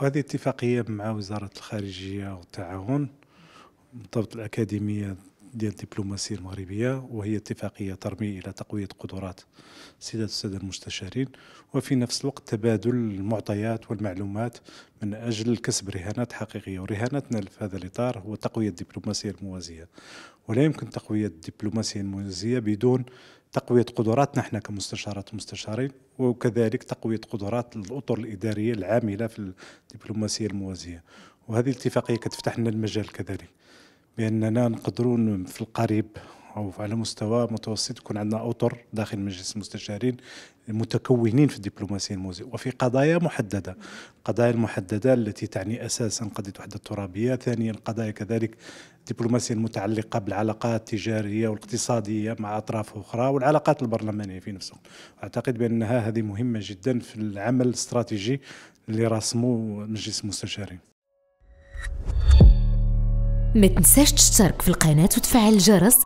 وهذه اتفاقية مع وزارة الخارجية والتعاون بالضبط الأكاديمية ديال الدبلوماسية المغربية وهي اتفاقية ترمي إلى تقوية قدرات سيدة السادة المستشارين وفي نفس الوقت تبادل المعطيات والمعلومات من أجل كسب رهانات حقيقية ورهاناتنا في هذا الإطار هو تقوية الدبلوماسية الموازية ولا يمكن تقوية الدبلوماسية الموازية بدون تقوية قدراتنا احنا كمستشارات ومستشارين وكذلك تقوية قدرات الأطر الإدارية العاملة في الدبلوماسية الموازية وهذه الاتفاقية كتفتح لنا المجال كذلك بأننا نقدرون في القريب او على مستوى متوسط يكون عندنا اطر داخل مجلس المستشارين متكونين في الدبلوماسيه الموزية وفي قضايا محدده القضايا المحدده التي تعني اساسا قضيه وحده الترابيه ثانيا قضايا كذلك الدبلوماسيه المتعلقه بالعلاقات التجاريه والاقتصاديه مع اطراف اخرى والعلاقات البرلمانيه في نفسهم اعتقد بانها هذه مهمه جدا في العمل الاستراتيجي اللي راسمه مجلس المستشارين ما تنساش تشترك في القناة وتفعل الجرس